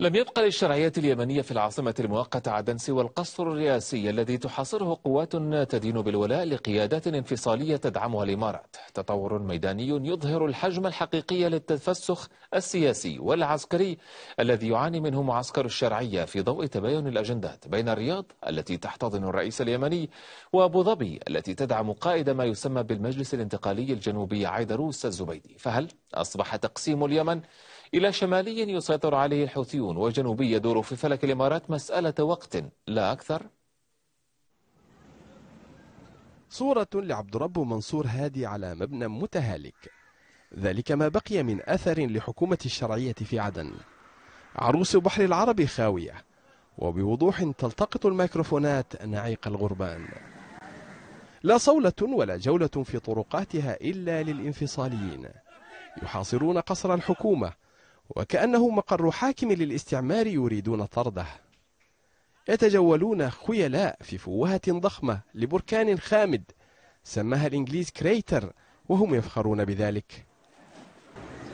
لم يبقى للشرعيات اليمنية في العاصمة المؤقتة عدن سوى القصر الرئاسي الذي تحاصره قوات تدين بالولاء لقيادات انفصالية تدعمها الإمارات تطور ميداني يظهر الحجم الحقيقي للتفسخ السياسي والعسكري الذي يعاني منه معسكر الشرعية في ضوء تباين الأجندات بين الرياض التي تحتضن الرئيس اليمني وأبو ظبي التي تدعم قائد ما يسمى بالمجلس الانتقالي الجنوبي عيدروس الزبيدي فهل أصبح تقسيم اليمن إلى شمالي يسيطر عليه الحوثيون وجنوبي يدور في فلك الإمارات مسألة وقت لا أكثر صورة لعبد رب منصور هادي على مبنى متهالك ذلك ما بقي من أثر لحكومة الشرعية في عدن عروس بحر العرب خاوية وبوضوح تلتقط الميكروفونات نعيق الغربان لا صولة ولا جولة في طرقاتها إلا للانفصاليين يحاصرون قصر الحكومة وكأنه مقر حاكم للاستعمار يريدون طرده يتجولون خيلاء في فوهة ضخمة لبركان خامد سماها الإنجليز كريتر وهم يفخرون بذلك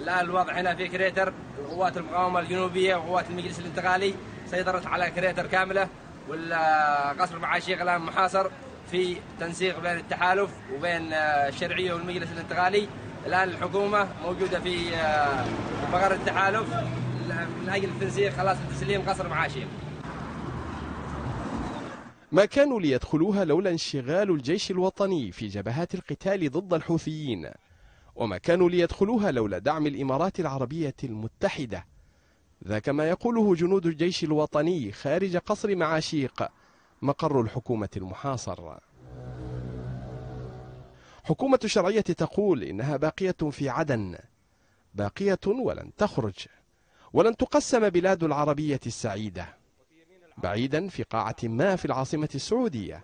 لا الوضع هنا في كريتر قوات المقاومة الجنوبية وقوات المجلس الانتقالي سيطرت على كريتر كاملة والقصر معاشيق الآن محاصر في تنسيق بين التحالف وبين آه، الشرعية والمجلس الانتقالي الان الحكومه موجوده في مقر آه، التحالف من اجل تنسيق خلاص تسليم قصر معاشين ما كانوا ليدخلوها لولا انشغال الجيش الوطني في جبهات القتال ضد الحوثيين وما كانوا ليدخلوها لولا دعم الامارات العربيه المتحده ذاك ما يقوله جنود الجيش الوطني خارج قصر معاشيق مقر الحكومه المحاصر حكومة الشرعية تقول إنها باقية في عدن باقية ولن تخرج ولن تقسم بلاد العربية السعيدة بعيدا في قاعة ما في العاصمة السعودية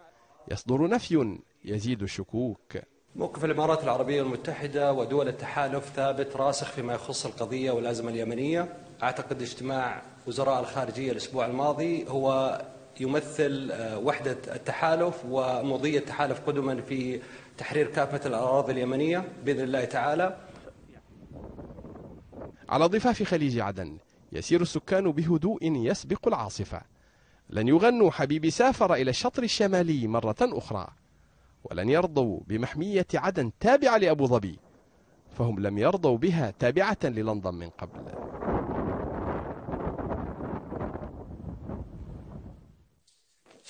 يصدر نفي يزيد الشكوك موقف الإمارات العربية المتحدة ودول التحالف ثابت راسخ فيما يخص القضية والأزمة اليمنية أعتقد اجتماع وزراء الخارجية الأسبوع الماضي هو يمثل آه، وحدة التحالف ومضي التحالف قدما في تحرير كافة الأراضي اليمنية بإذن الله تعالى على ضفاف خليج عدن يسير السكان بهدوء يسبق العاصفة لن يغنوا حبيبي سافر إلى الشطر الشمالي مرة أخرى ولن يرضوا بمحمية عدن تابعة لأبو ظبي فهم لم يرضوا بها تابعة للندن من قبل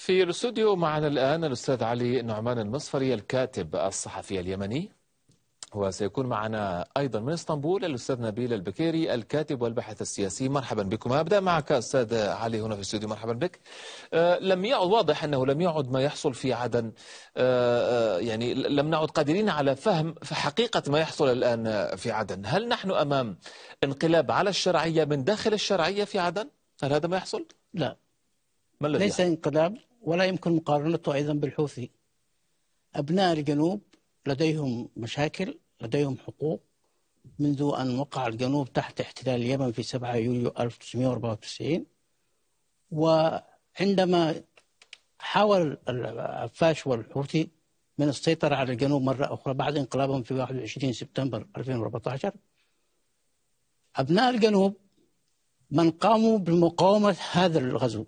في الاستوديو معنا الآن الأستاذ علي نعمان المصفري الكاتب الصحفي اليمني وسيكون معنا أيضا من اسطنبول الأستاذ نبيل البكيري الكاتب والباحث السياسي مرحبا بكم أبدأ معك أستاذ علي هنا في الاستوديو مرحبا بك آه، لم يعد واضح أنه لم يعد ما يحصل في عدن آه، آه، يعني لم نعد قادرين على فهم في حقيقة ما يحصل الآن في عدن هل نحن أمام انقلاب على الشرعية من داخل الشرعية في عدن؟ هل هذا ما يحصل؟ لا ما ليس انقلاب ولا يمكن مقارنته أيضا بالحوثي أبناء الجنوب لديهم مشاكل لديهم حقوق منذ أن وقع الجنوب تحت احتلال اليمن في 7 يوليو 1994 وعندما حاول العفاش والحوثي من السيطرة على الجنوب مرة أخرى بعد انقلابهم في 21 سبتمبر 2014 أبناء الجنوب من قاموا بمقاومة هذا الغزو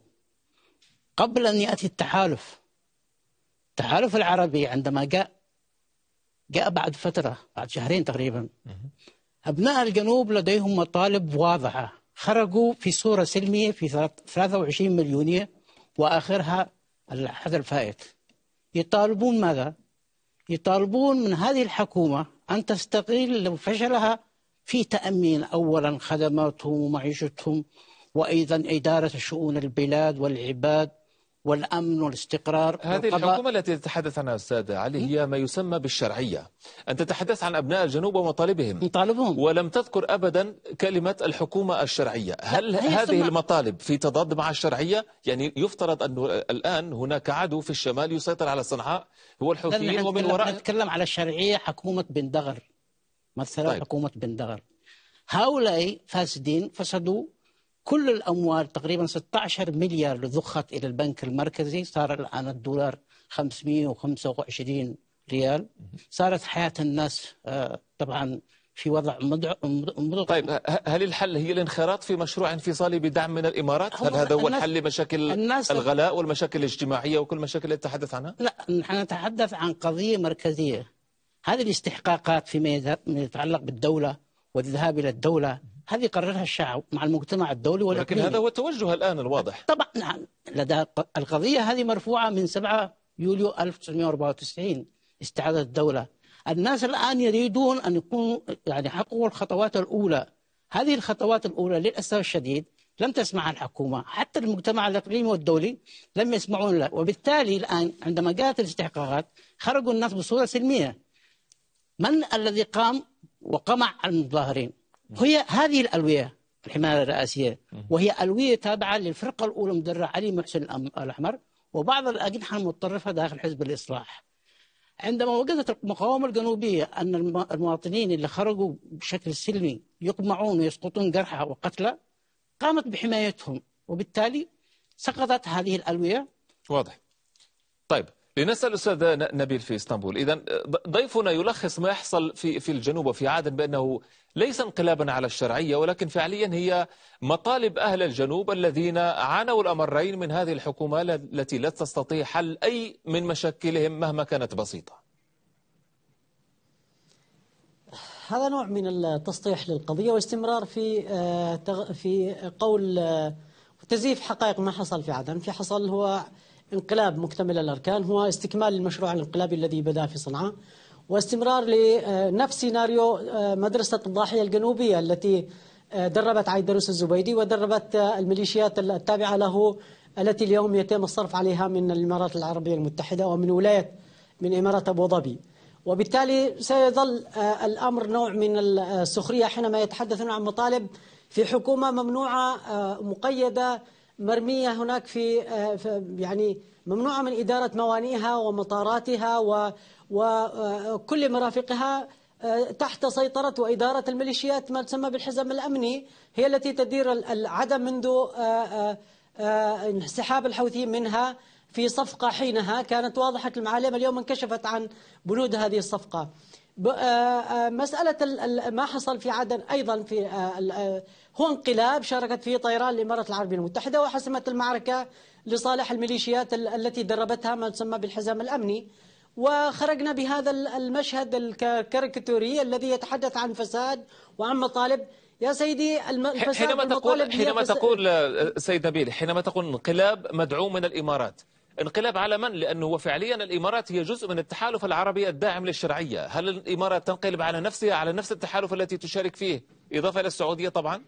قبل أن يأتي التحالف التحالف العربي عندما جاء جاء بعد فترة بعد شهرين تقريبا أبناء الجنوب لديهم مطالب واضحة خرجوا في صورة سلمية في 23 مليونية وآخرها الحد الفائت يطالبون ماذا؟ يطالبون من هذه الحكومة أن تستغل لو فشلها في تأمين أولا خدماتهم ومعيشتهم وأيضا إدارة شؤون البلاد والعباد والأمن والاستقرار هذه الحكومة التي تتحدث عنها أستاذ علي هي ما يسمى بالشرعية انت تتحدث عن أبناء الجنوب ومطالبهم مطالبهم ولم تذكر أبدا كلمة الحكومة الشرعية هل هذه سمع. المطالب في تضاد مع الشرعية يعني يفترض أن الآن هناك عدو في الشمال يسيطر على صنعاء هو الحوثيين ومن وراء نتكلم على الشرعية حكومة بن دغر مثلا طيب. حكومة بن دغر هؤلاء فاسدين فسدوا كل الاموال تقريبا 16 مليار ضخت الى البنك المركزي صار الان الدولار 525 ريال صارت حياه الناس آه، طبعا في وضع مضع مضع طيب هل الحل هي الانخراط في مشروع انفصالي بدعم من الامارات؟ هل هذا هو الحل لمشاكل الغلاء والمشاكل الاجتماعيه وكل المشاكل اللي تتحدث عنها؟ لا نحن نتحدث عن قضيه مركزيه هذه الاستحقاقات فيما يتعلق بالدوله والذهاب الى الدوله هذه قررها الشعب مع المجتمع الدولي ولكن هذا هو التوجه الآن الواضح طبعا نعم لدى القضية هذه مرفوعة من 7 يوليو 1994 استعادة الدولة الناس الآن يريدون أن يكونوا يعني حققوا الخطوات الأولى هذه الخطوات الأولى للأسف الشديد لم تسمع الحكومة حتى المجتمع الإقليمي والدولي لم يسمعون له وبالتالي الآن عندما جاءت الاستحقاقات خرجوا الناس بصورة سلمية من الذي قام وقمع المظاهرين هي هذه الألوية الحماية الرئاسية وهي ألوية تابعة للفرقة الأولى مدرع علي محسن الأحمر وبعض الأجنحة المتطرفة داخل حزب الإصلاح عندما وجدت المقاومة الجنوبية أن المواطنين اللي خرجوا بشكل سلمي يقمعون ويسقطون جرحى وقتلى قامت بحمايتهم وبالتالي سقطت هذه الألوية واضح طيب لنسأل الأستاذ نبيل في إسطنبول إذا ضيفنا يلخص ما يحصل في, في الجنوب وفي عدن بأنه ليس انقلابا على الشرعية ولكن فعليا هي مطالب أهل الجنوب الذين عانوا الأمرين من هذه الحكومة التي لا تستطيع حل أي من مشاكلهم مهما كانت بسيطة هذا نوع من التسطيح للقضية واستمرار في آه، في قول آه، تزييف حقائق ما حصل في عدن في حصل هو انقلاب مكتمل الأركان هو استكمال المشروع الانقلابي الذي بدأ في صنعاء واستمرار لنفس سيناريو آه، مدرسة الضاحية الجنوبية التي آه، دربت عيدروس الزبيدي ودربت آه، الميليشيات التابعة له التي اليوم يتم الصرف عليها من الإمارات العربية المتحدة ومن ولاية من إمارة أبو ظبي وبالتالي سيظل الأمر نوع من السخرية حينما يتحدثون عن مطالب في حكومة ممنوعة مقيدة مرمية هناك في آه، يعني ممنوعة من إدارة موانئها ومطاراتها وكل آه، مرافقها آه، تحت سيطرة وإدارة الميليشيات ما تسمى بالحزم الأمني هي التي تدير العدم منذ انسحاب الحوثيين منها في صفقة حينها كانت واضحة المعالم اليوم انكشفت عن بنود هذه الصفقة مسألة ما حصل في عدن أيضا في هو انقلاب شاركت فيه طيران الإمارات العربية المتحدة وحسمت المعركة لصالح الميليشيات التي دربتها ما تسمى بالحزام الأمني وخرجنا بهذا المشهد الكاريكاتوري الذي يتحدث عن فساد وعن مطالب يا سيدي الفساد حينما تقول حينما تقول سيد نبيل حينما تقول انقلاب مدعوم من الامارات انقلاب على من؟ لأنه هو فعليا الإمارات هي جزء من التحالف العربي الداعم للشرعية هل الإمارات تنقلب على نفسها على نفس التحالف التي تشارك فيه إضافة إلى السعودية طبعا؟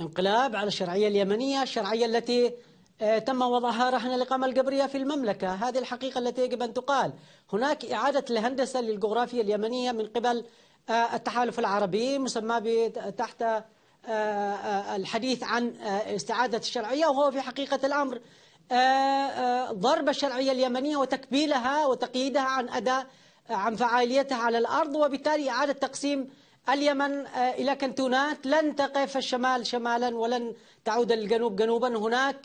انقلاب على الشرعية اليمنية الشرعية التي آه، تم وضعها رهن الإقامة القبرية في المملكة هذه الحقيقة التي يجب أن تقال هناك إعادة الهندسة للجغرافيا اليمنية من قبل آه، التحالف العربي مسمى تحت آه، الحديث عن استعادة الشرعية وهو في حقيقة الأمر ضرب الشرعية اليمنية وتكبيلها وتقييدها عن أداء عن فعاليتها على الأرض وبالتالي إعادة تقسيم اليمن آه، إلى كنتونات لن تقف الشمال شمالا ولن تعود الجنوب جنوبا هناك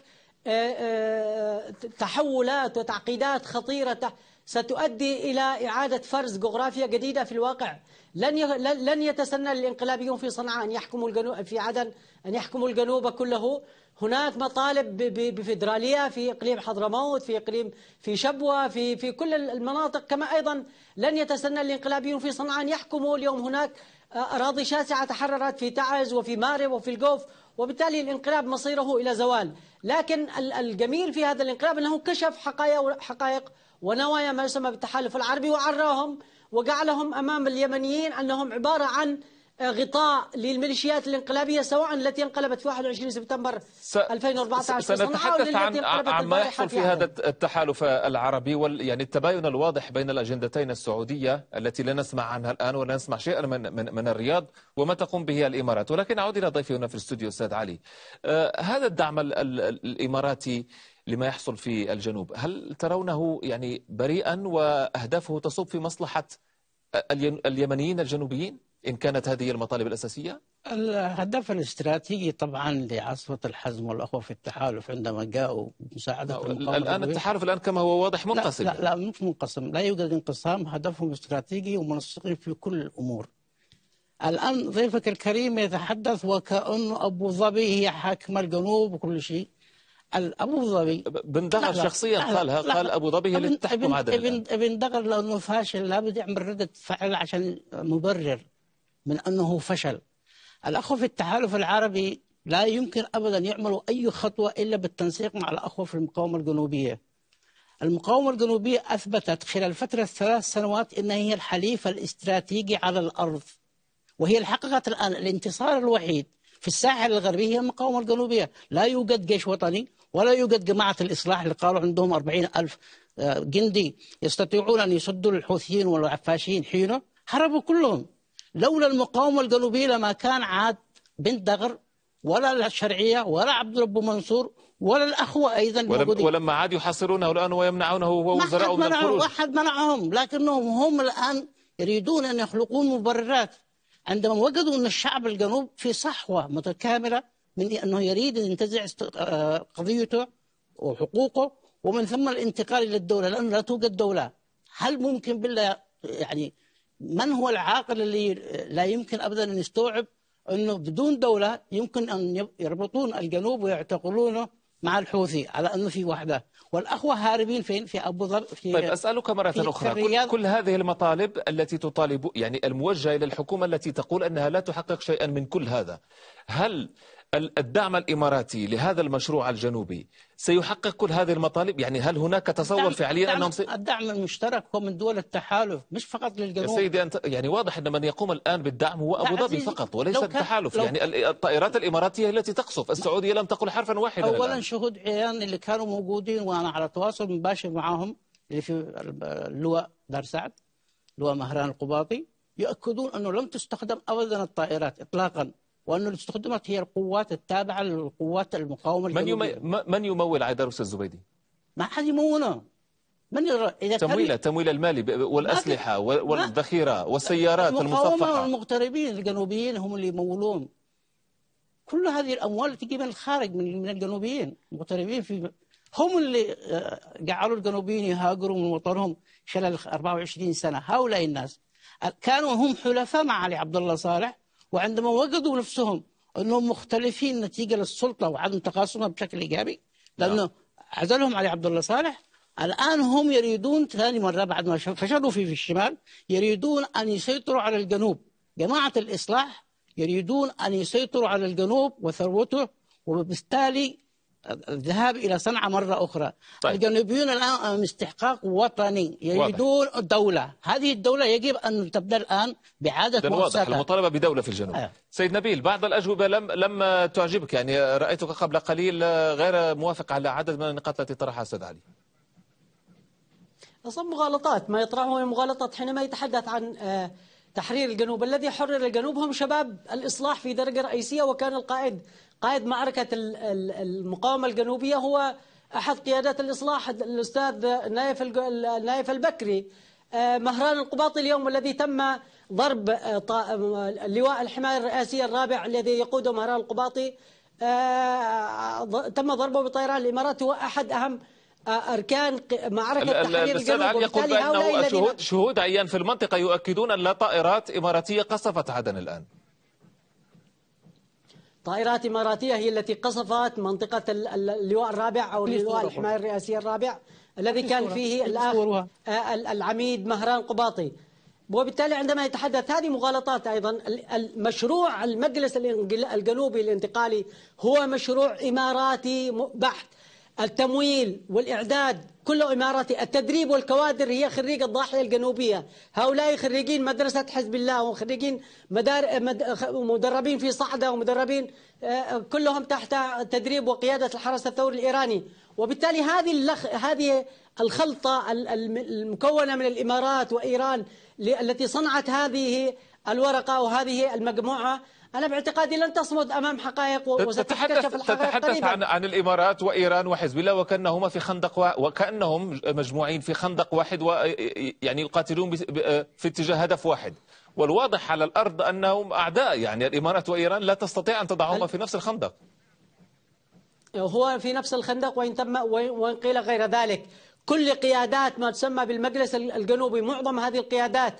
آه، آه، تحولات وتعقيدات خطيرة ستؤدي إلى إعادة فرز جغرافيا جديدة في الواقع لن لن يتسنى الانقلابيون في صنعاء أن يحكموا الجنوب في عدن أن يحكموا الجنوب كله هناك مطالب بفدرالية في إقليم حضرموت في إقليم في شبوة في في كل المناطق كما أيضا لن يتسنى الانقلابيون في صنعاء أن يحكموا اليوم هناك أراضي شاسعة تحررت في تعز وفي مارب وفي الجوف وبالتالي الانقلاب مصيره إلى زوال لكن الجميل في هذا الانقلاب أنه كشف حقائق ونوايا ما يسمى بالتحالف العربي وعراهم وجعلهم أمام اليمنيين أنهم عبارة عن غطاء للميليشيات الانقلابيه سواء التي انقلبت في 21 سبتمبر 2014 سنتحدث عن عما يحصل في هذا التحالف العربي وال... يعني التباين الواضح بين الاجندتين السعوديه التي لا نسمع عنها الان ولا نسمع شيئا من من, من الرياض وما تقوم به الامارات ولكن اعود الى ضيفي هنا في الاستوديو استاذ علي آه، هذا الدعم الاماراتي لما يحصل في الجنوب هل ترونه يعني بريئا واهدافه تصب في مصلحه اليمنيين الجنوبيين؟ إن كانت هذه المطالب الأساسية؟ الهدف الاستراتيجي طبعا لعصفة الحزم والأخوة في التحالف عندما جاءوا مساعدة الآن التحالف الآن كما هو واضح منقسم لا, لا, لا مش منقسم لا يوجد انقسام هدفهم استراتيجي ومنسقين في كل الأمور الآن ضيفك الكريم يتحدث وكأن أبو ظبي هي حاكمة الجنوب وكل شيء ابو ظبي بن دغر شخصيا قالها لا قال ابو ظبي هي اللي تحكم عدن ابن, ابن دغر لانه فاشل لابد يعمل رده فعل عشان مبرر من أنه فشل الأخوة في التحالف العربي لا يمكن أبدا يعملوا أي خطوة إلا بالتنسيق مع الأخوة في المقاومة الجنوبية المقاومة الجنوبية أثبتت خلال الفترة الثلاث سنوات أنها هي الحليف الاستراتيجي على الأرض وهي حققت الآن الانتصار الوحيد في الساحل الغربي هي المقاومة الجنوبية لا يوجد جيش وطني ولا يوجد جماعة الإصلاح اللي قالوا عندهم 40 ألف آه، جندي يستطيعون أن يسدوا الحوثيين والعفاشين حينه هربوا كلهم لولا المقاومة الجنوبية لما كان عاد بنت دغر ولا الشرعية ولا عبد رب منصور ولا الأخوة أيضا الموجودين. ولما عاد يحاصرونه الآن ويمنعونه هو وزراءه من الخروج واحد منعهم لكنهم هم الآن يريدون أن يخلقون مبررات عندما وجدوا أن الشعب الجنوب في صحوة متكاملة من أنه يريد أن ينتزع آه، قضيته وحقوقه ومن ثم الانتقال إلى الدولة لأنه لا توجد دولة هل ممكن بالله يعني من هو العاقل اللي لا يمكن ابدا ان يستوعب انه بدون دوله يمكن ان يربطون الجنوب ويعتقلونه مع الحوثي على انه في وحده والاخوه هاربين فين في ابو ظبي في طيب اسالك مره اخرى كل, كل هذه المطالب التي تطالب يعني الموجهه الى الحكومه التي تقول انها لا تحقق شيئا من كل هذا هل الدعم الاماراتي لهذا المشروع الجنوبي سيحقق كل هذه المطالب؟ يعني هل هناك تصور فعليا الدعم انهم سي... الدعم المشترك هو من دول التحالف مش فقط للجنوب يا سيدي انت يعني واضح ان من يقوم الان بالدعم هو ابو ظبي فقط وليس كان... التحالف لو... يعني الطائرات الاماراتيه التي تقصف، السعوديه لم تقل حرفا واحدا اولا الآن. شهود عيان اللي كانوا موجودين وانا على تواصل مباشر معهم اللي في اللواء دار سعد لواء مهران القباطي يؤكدون انه لم تستخدم ابدا الطائرات اطلاقا وأن استخدمت هي القوات التابعة للقوات المقاومة من, يمي... من يمول عيدروس الزبيدي؟ ما حد يمونه من ير... اذا تمويل كان... تمويل المالي والاسلحه والذخيره والسيارات المصفحه المغتربين الجنوبيين هم اللي يمولون كل هذه الاموال تجي من الخارج من من الجنوبيين المغتربين في هم اللي آه، جعلوا الجنوبيين يهاجروا من وطنهم خلال 24 سنه هؤلاء الناس كانوا هم حلفاء مع علي عبد الله صالح وعندما وجدوا نفسهم انهم مختلفين نتيجه للسلطه وعدم تقاسمها بشكل ايجابي نعم. لانه عزلهم علي عبد الله صالح الان هم يريدون ثاني مره بعد ما فشلوا في في الشمال يريدون ان يسيطروا على الجنوب جماعه الاصلاح يريدون ان يسيطروا على الجنوب وثروته وبالتالي الذهاب الى صنعاء مره اخرى طيب. الجنوبيون الان استحقاق وطني يريدون واضح. دوله هذه الدوله يجب ان تبدا الان باعاده واضح المطالبه بدوله في الجنوب آه. سيد نبيل بعض الاجوبه لم لم تعجبك يعني رايتك قبل قليل غير موافق على عدد من النقاط التي طرحها استاذ علي أصلا مغالطات ما يطرحه مغالطات حينما يتحدث عن آه تحرير الجنوب الذي حرر الجنوب هم شباب الإصلاح في درجة رئيسية وكان القائد قائد معركة المقاومة الجنوبية هو أحد قيادات الإصلاح الأستاذ نايف نايف البكري آه، مهران القباطي اليوم الذي تم ضرب آه، لواء الحماية الرئاسية الرابع الذي يقوده مهران القباطي آه، تم ضربه بطيران الإمارات هو أحد أهم آه، أركان معركة تحرير الجنوب يقول بأنه شهود, شهود عيان في المنطقة يؤكدون أن لا طائرات إماراتية قصفت عدن الآن طائرات إماراتية هي التي قصفت منطقة اللواء الرابع أو اللواء الحماية الرئاسية الرابع الذي كان فيه الأخ آه، العميد مهران قباطي وبالتالي عندما يتحدث هذه مغالطات أيضا مشروع المجلس الجنوبي الانتقالي هو مشروع إماراتي بحت التمويل والإعداد كل إماراتي التدريب والكوادر هي خريج الضاحية الجنوبية هؤلاء خريجين مدرسة حزب الله وخريجين مدار مدربين في صعدة ومدربين آه، كلهم تحت تدريب وقيادة الحرس الثوري الإيراني وبالتالي هذه اللخ... هذه الخلطة المكونة من الإمارات وإيران التي صنعت هذه الورقة وهذه المجموعة أنا باعتقادي لن تصمد أمام حقائق وستتكشف الحقائق تتحدث عن عن الإمارات وإيران وحزب الله وكأنهما في خندق وكأنهم مجموعين في خندق واحد ويعني يقاتلون في اتجاه هدف واحد والواضح على الأرض أنهم أعداء يعني الإمارات وإيران لا تستطيع أن تضعهما في نفس الخندق هو في نفس الخندق وإن تم وإن قيل غير ذلك كل قيادات ما تسمى بالمجلس الجنوبي معظم هذه القيادات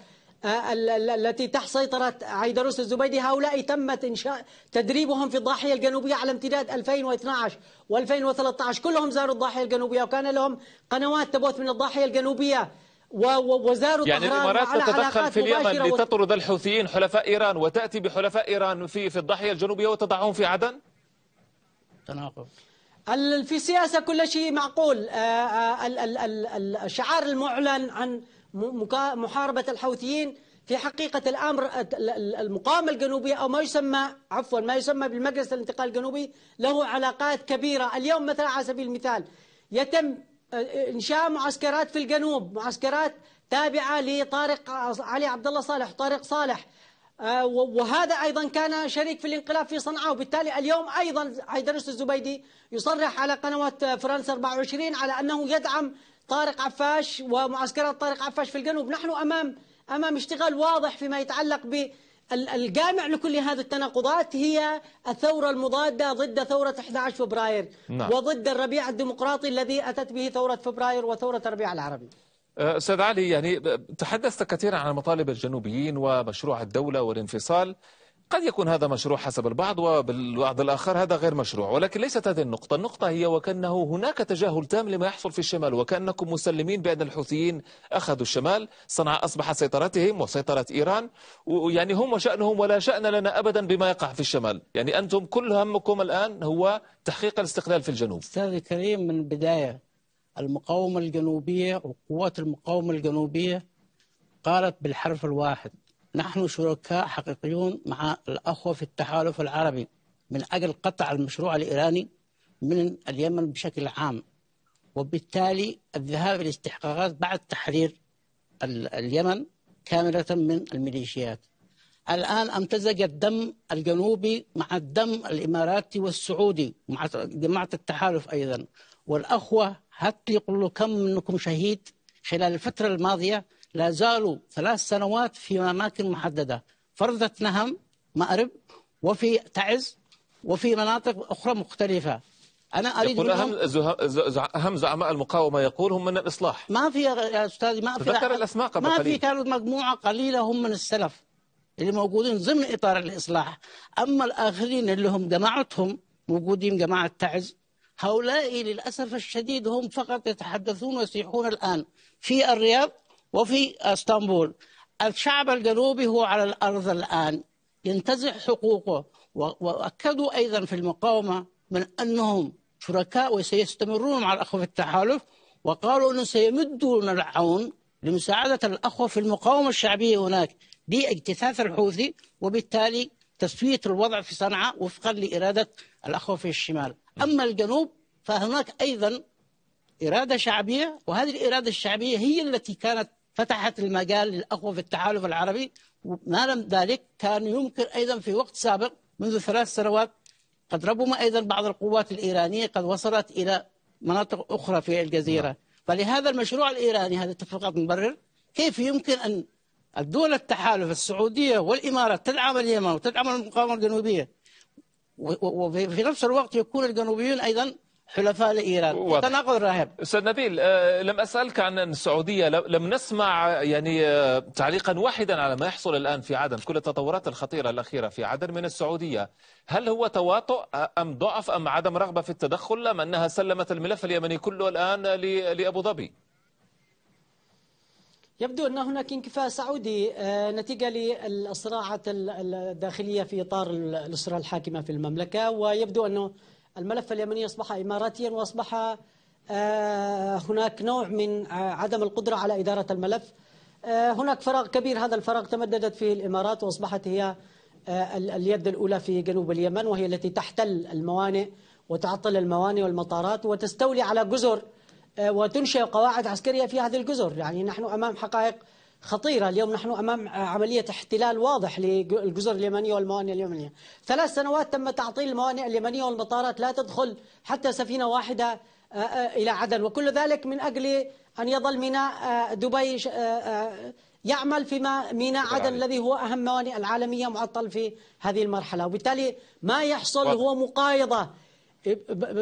آه، التي تحت سيطرة عيدروس الزبيدي هؤلاء تمت إنشاء تدريبهم في الضاحية الجنوبية على امتداد 2012 و2013 كلهم زاروا الضاحية الجنوبية وكان لهم قنوات تبث من الضاحية الجنوبية وزاروا يعني الامارات تتدخل في اليمن لتطرد الحوثيين حلفاء ايران وتاتي بحلفاء ايران في في الضاحيه الجنوبيه وتضعهم في عدن؟ تناقض في السياسه كل شيء معقول آه، آه، الشعار المعلن عن محاربة الحوثيين في حقيقة الأمر المقاومة الجنوبية أو ما يسمى عفوا ما يسمى بالمجلس الانتقال الجنوبي له علاقات كبيرة اليوم مثلا على سبيل المثال يتم آه، آه، إنشاء معسكرات في الجنوب معسكرات تابعة لطارق علي عبد الله صالح طارق صالح آه، وهذا أيضا كان شريك في الانقلاب في صنعاء وبالتالي اليوم أيضا عيدرس الزبيدي يصرح على قنوات فرنسا 24 على أنه يدعم طارق عفاش ومعسكرات طارق عفاش في الجنوب نحن أمام أمام اشتغال واضح فيما يتعلق ب الجامع لكل هذه التناقضات هي الثورة المضادة ضد ثورة 11 فبراير نعم. وضد الربيع الديمقراطي الذي أتت به ثورة فبراير وثورة الربيع العربي أه، أستاذ علي يعني تحدثت كثيرا عن مطالب الجنوبيين ومشروع الدولة والانفصال قد يكون هذا مشروع حسب البعض وبالبعض الآخر هذا غير مشروع ولكن ليست هذه النقطة النقطة هي وكأنه هناك تجاهل تام لما يحصل في الشمال وكأنكم مسلمين بأن الحوثيين أخذوا الشمال صنعاء أصبح سيطرتهم وسيطرة إيران ويعني هم وشأنهم ولا شأن لنا أبدا بما يقع في الشمال يعني أنتم كل همكم الآن هو تحقيق الاستقلال في الجنوب أستاذ كريم من البداية المقاومة الجنوبية وقوات المقاومة الجنوبية قالت بالحرف الواحد نحن شركاء حقيقيون مع الأخوة في التحالف العربي من أجل قطع المشروع الإيراني من اليمن بشكل عام وبالتالي الذهاب إلى بعد تحرير اليمن كاملة من الميليشيات الآن امتزج الدم الجنوبي مع الدم الإماراتي والسعودي مع جماعة التحالف أيضا والأخوة حتى يقولوا كم منكم شهيد خلال الفترة الماضية لا زالوا ثلاث سنوات في أماكن محددة فرضت نهم مأرب وفي تعز وفي مناطق أخرى مختلفة أنا أريد يقول أهم أهم زعماء المقاومة يقول هم من الإصلاح ما في يا أستاذي ما في ذكر الأسماء قبل ما في كانت مجموعة قليلة هم من السلف اللي موجودين ضمن إطار الإصلاح أما الآخرين اللي هم جماعتهم موجودين جماعة تعز هؤلاء للأسف الشديد هم فقط يتحدثون ويسيحون الآن في الرياض وفي اسطنبول الشعب الجنوبي هو على الارض الان ينتزع حقوقه واكدوا ايضا في المقاومه من انهم شركاء وسيستمرون مع الاخوه في التحالف وقالوا انه سيمدون العون لمساعده الاخوه في المقاومه الشعبيه هناك باجتثاث الحوثي وبالتالي تسويه الوضع في صنعاء وفقا لاراده الاخوه في الشمال، اما الجنوب فهناك ايضا اراده شعبيه وهذه الاراده الشعبيه هي التي كانت فتحت المجال للأقوى في التحالف العربي ما لم ذلك كان يمكن أيضا في وقت سابق منذ ثلاث سنوات قد ربما أيضا بعض القوات الإيرانية قد وصلت إلى مناطق أخرى في الجزيرة نعم. فلهذا المشروع الإيراني هذا اتفاقات مبرر كيف يمكن أن الدول التحالف السعودية والإمارات تدعم اليمن وتدعم المقاومة الجنوبية وفي نفس الوقت يكون الجنوبيون أيضا حلفاء لإيران تناقض رهيب أستاذ نبيل آه، لم أسألك عن السعودية لم نسمع يعني آه، تعليقا واحدا على ما يحصل الآن في عدن كل التطورات الخطيرة الأخيرة في عدن من السعودية هل هو تواطؤ آه، أم ضعف أم عدم رغبة في التدخل أم أنها سلمت الملف اليمني كله الآن لأبو ظبي يبدو أن هناك انكفاء سعودي نتيجة للصراعات الداخلية في إطار الأسرة الحاكمة في المملكة ويبدو أنه الملف اليمني أصبح إماراتيا وأصبح آه، هناك نوع من آه، عدم القدرة على إدارة الملف آه، هناك فراغ كبير هذا الفراغ تمددت فيه الإمارات وأصبحت هي اليد الأولى في جنوب اليمن وهي التي تحتل الموانئ وتعطل الموانئ والمطارات وتستولي على جزر وتنشئ قواعد عسكرية في هذه الجزر يعني نحن أمام حقائق خطيرة اليوم نحن أمام عملية احتلال واضح للجزر اليمنية والموانئ اليمنية ثلاث سنوات تم تعطيل الموانئ اليمنية والمطارات لا تدخل حتى سفينة واحدة آه، آه، إلى عدن وكل ذلك من أجل أن يظل ميناء آه، دبي يعمل في ميناء عدن نعم. الذي هو أهم موانئ العالمية معطل في هذه المرحلة وبالتالي ما يحصل هو مقايضة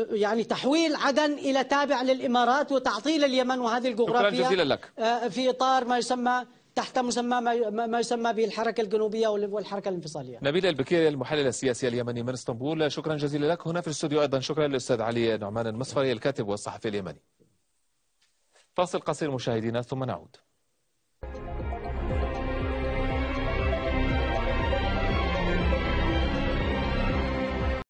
يعني تحويل عدن إلى تابع للإمارات وتعطيل اليمن وهذه الجغرافيا شكرا جزيلا لك آه، في إطار ما يسمى تحت مسمى ما يسمى بالحركة الجنوبية والحركة الانفصالية نبيل البكيري المحلل السياسي اليمني من اسطنبول شكرا جزيلا لك هنا في الاستوديو أيضا شكرا للأستاذ علي نعمان المصفري الكاتب والصحفي اليمني فاصل قصير مشاهدينا ثم نعود